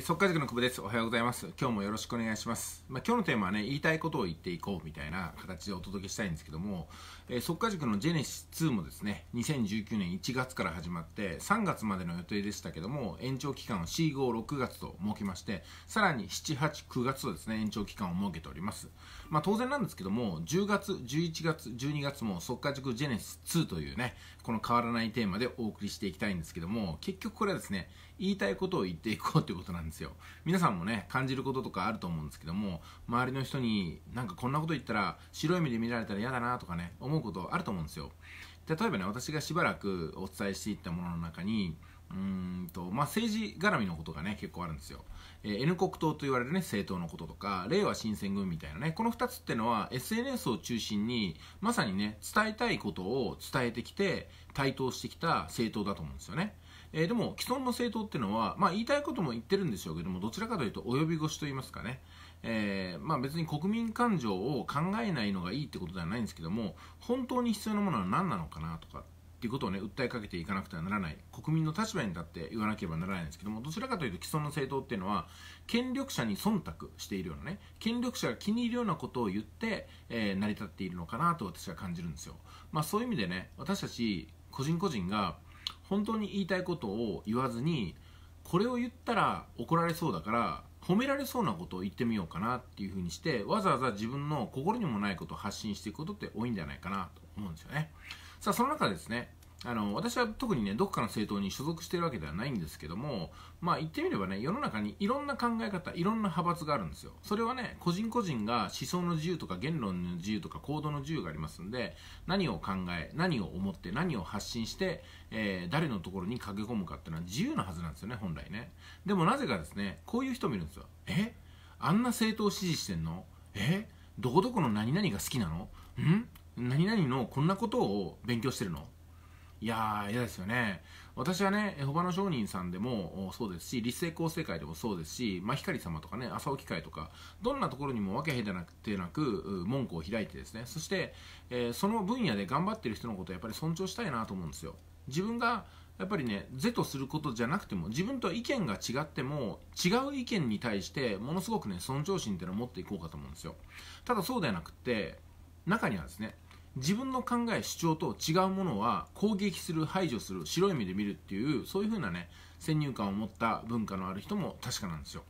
速稼塾の久保です。おはようございます。今日もよろしくお願いします。まあ、今日のテーマはね、言いたいことを言っていこうみたいな形でお届けしたいんですけども、えー、速稼塾のジェネシス2もですね、2019年1月から始まって、3月までの予定でしたけども、延長期間を4、5、6月と設けまして、さらに7、8、9月とですね、延長期間を設けております。まあ、当然なんですけども、10月、11月、12月も速稼塾ジェネシス2というね、この変わらないテーマでお送りしていきたいんですけども、結局これはですね、言いたいことを言っていこうということなんですよ皆さんもね感じることとかあると思うんですけども周りの人になんかこんなこと言ったら白い目で見られたら嫌だなとかね思うことあると思うんですよ例えばね私がしばらくお伝えしていったものの中にうんとまあ、政治絡みのことがね結構あるんですよ、えー、N 国党と言われる、ね、政党のこととかれいわ新選組みたいなねこの2つってのは SNS を中心にまさにね伝えたいことを伝えてきて台頭してきた政党だと思うんですよねえー、でも既存の政党っていうのは、まあ、言いたいことも言ってるんでしょうけどもどちらかというと及び腰と言いますかね、えー、まあ、別に国民感情を考えないのがいいってことではないんですけども本当に必要なものは何なのかなとかっていうことをね訴えかけていかなくてはならない国民の立場に立って言わなければならないんですけどもどちらかというと既存の政党っていうのは権力者に忖度しているようなね権力者が気に入るようなことを言って、えー、成り立っているのかなと私は感じるんですよまあそういう意味でね私たち個人個人が本当に言いたいことを言わずにこれを言ったら怒られそうだから褒められそうなことを言ってみようかなっていうふうにしてわざわざ自分の心にもないことを発信していくことって多いんじゃないかなと思うんですよねさあその中でですねあの私は特にねどこかの政党に所属しているわけではないんですけどもまあ言ってみればね世の中にいろんな考え方いろんな派閥があるんですよそれはね個人個人が思想の自由とか言論の自由とか行動の自由がありますんで何を考え何を思って何を発信して、えー、誰のところに駆け込むかっていうのは自由なはずなんですよね本来ねでもなぜかですねこういう人見るんですよえあんな政党を支持してんのえどこどこの何々が好きなのん何々のこんなことを勉強してるのいやー、嫌ですよね。私はね、エホバの商人さんでもそうですし、立成構成会でもそうですし、まかり様とかね、朝起き会とか、どんなところにも分け隔てなく、門戸を開いてですね、そして、えー、その分野で頑張ってる人のことをやっぱり尊重したいなと思うんですよ。自分がやっぱりね、是とすることじゃなくても、自分と意見が違っても、違う意見に対して、ものすごくね、尊重心っていうのを持っていこうかと思うんですよ。ただそうではなくって、中にはですね、自分の考え主張と違うものは攻撃する排除する白い目で見るっていうそういう風なね先入観を持った文化のある人も確かなんですよ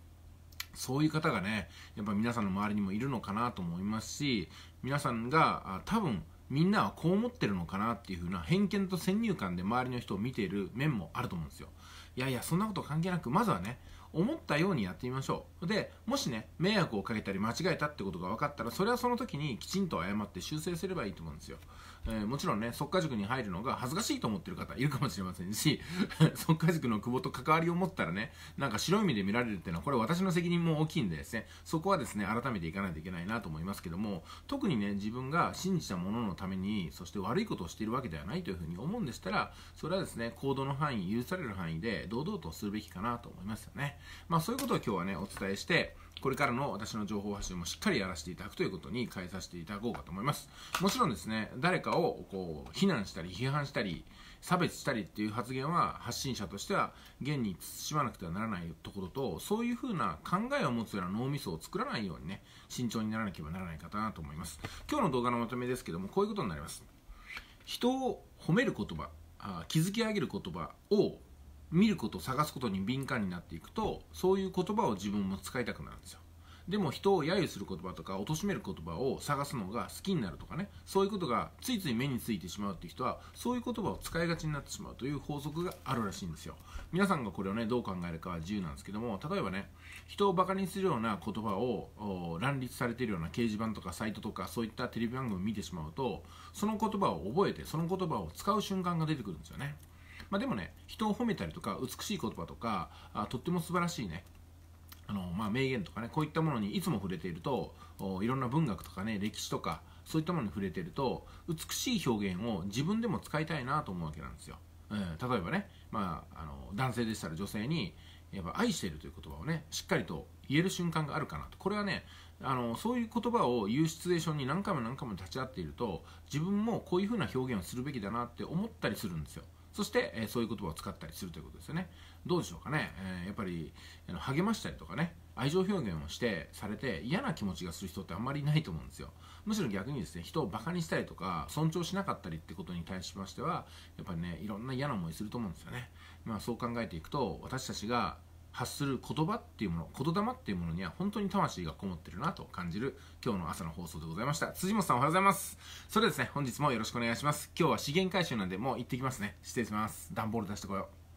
そういう方がねやっぱ皆さんの周りにもいるのかなと思いますし皆さんが多分みんなはこう思ってるのかなっていう風な偏見と先入観で周りの人を見ている面もあると思うんですよいやいやそんなこと関係なくまずはね思ったようにやってみましょうでもしね迷惑をかけたり間違えたってことが分かったらそれはその時にきちんと謝って修正すればいいと思うんですよ、えー、もちろんね即家塾に入るのが恥ずかしいと思ってる方いるかもしれませんし 即家塾の久保と関わりを持ったらねなんか白い目で見られるっていうのはこれ私の責任も大きいんでですねそこはですね改めていかないといけないなと思いますけども特にね自分が信じたもののためにそして悪いことをしているわけではないというふうに思うんでしたらそれはですね行動の範囲許される範囲で堂々とするべきかなと思いますよねまあそういうことを今日はね、お伝えして、これからの私の情報発信もしっかりやらせていただくということに変えさせていただこうかと思います。もちろんですね、誰かをこう、非難したり、批判したり、差別したりっていう発言は発信者としては現に慎まなくてはならないところとそういうふうな考えを持つような脳みそを作らないようにね慎重にならなければならないかなと思います今日の動画のまとめですけどもこういうことになります人を褒める言葉あ築き上げる言葉を見ること探すことに敏感になっていくとそういう言葉を自分も使いたくなるんですよでも人を揶揄する言葉とか貶める言葉を探すのが好きになるとかねそういうことがついつい目についてしまうっていう人はそういう言葉を使いがちになってしまうという法則があるらしいんですよ皆さんがこれをねどう考えるかは自由なんですけども例えばね人をバカにするような言葉を乱立されているような掲示板とかサイトとかそういったテレビ番組を見てしまうとその言葉を覚えてその言葉を使う瞬間が出てくるんですよねまあ、でもね人を褒めたりとか美しい言葉とかあとっても素晴らしいねあの、まあ、名言とかねこういったものにいつも触れているといろんな文学とかね歴史とかそういったものに触れていると美しい表現を自分でも使いたいなと思うわけなんですよ、うん、例えばね、まあ、あの男性でしたら女性にやっぱ愛しているという言葉をねしっかりと言える瞬間があるかなとこれはねあのそういう言葉を言うシチュエーションに何回も何回も立ち会っていると自分もこういうふうな表現をするべきだなって思ったりするんですよそして、えそういう言葉を使ったりするということですよね。どうでしょうかね。えやっぱり励ましたりとかね、愛情表現をしてされて嫌な気持ちがする人ってあんまりいないと思うんですよ。むしろ逆にですね、人をバカにしたりとか、尊重しなかったりってことに対しましては、やっぱりね、いろんな嫌な思いすると思うんですよね。まあそう考えていくと、私たちが発する言葉っていうもの、言霊っていうものには本当に魂がこもってるなと感じる今日の朝の放送でございました。辻本さんおはようございます。それでですね、本日もよろしくお願いします。今日は資源回収なんでもう行ってきますね。失礼します。段ボール出してこよう。